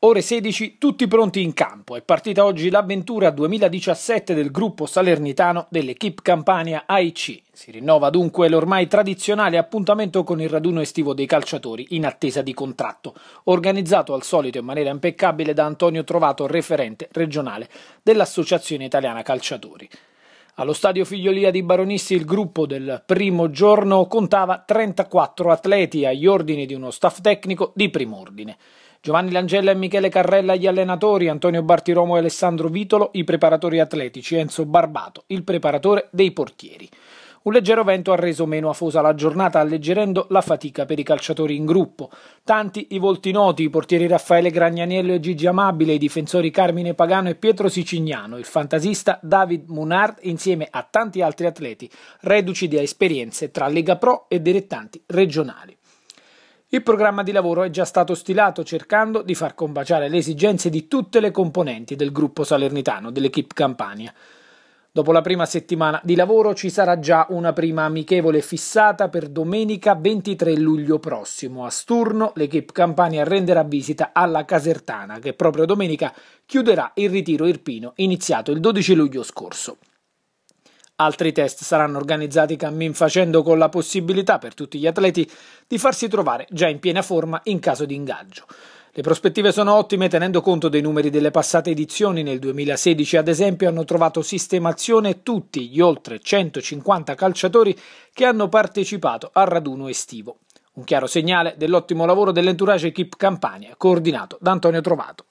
Ore 16, tutti pronti in campo. È partita oggi l'avventura 2017 del gruppo salernitano dell'Equipe Campania AIC. Si rinnova dunque l'ormai tradizionale appuntamento con il raduno estivo dei calciatori in attesa di contratto, organizzato al solito in maniera impeccabile da Antonio Trovato, referente regionale dell'Associazione Italiana Calciatori. Allo stadio Figliolia di Baronissi il gruppo del primo giorno contava 34 atleti agli ordini di uno staff tecnico di prim'ordine. Giovanni Langella e Michele Carrella gli allenatori, Antonio Bartiromo e Alessandro Vitolo i preparatori atletici, Enzo Barbato il preparatore dei portieri. Un leggero vento ha reso meno afosa la giornata, alleggerendo la fatica per i calciatori in gruppo. Tanti i volti noti, i portieri Raffaele Gragnaniello e Gigi Amabile, i difensori Carmine Pagano e Pietro Sicignano, il fantasista David Munard insieme a tanti altri atleti, reduci di esperienze tra Lega Pro e direttanti regionali. Il programma di lavoro è già stato stilato cercando di far combaciare le esigenze di tutte le componenti del gruppo salernitano dell'equipe Campania. Dopo la prima settimana di lavoro ci sarà già una prima amichevole fissata per domenica 23 luglio prossimo. A Sturno l'equipe Campania renderà visita alla Casertana che proprio domenica chiuderà il ritiro irpino iniziato il 12 luglio scorso. Altri test saranno organizzati cammin facendo con la possibilità per tutti gli atleti di farsi trovare già in piena forma in caso di ingaggio. Le prospettive sono ottime tenendo conto dei numeri delle passate edizioni. Nel 2016, ad esempio, hanno trovato sistemazione tutti gli oltre 150 calciatori che hanno partecipato al raduno estivo. Un chiaro segnale dell'ottimo lavoro dell'entourage Equip Campania, coordinato da Antonio Trovato.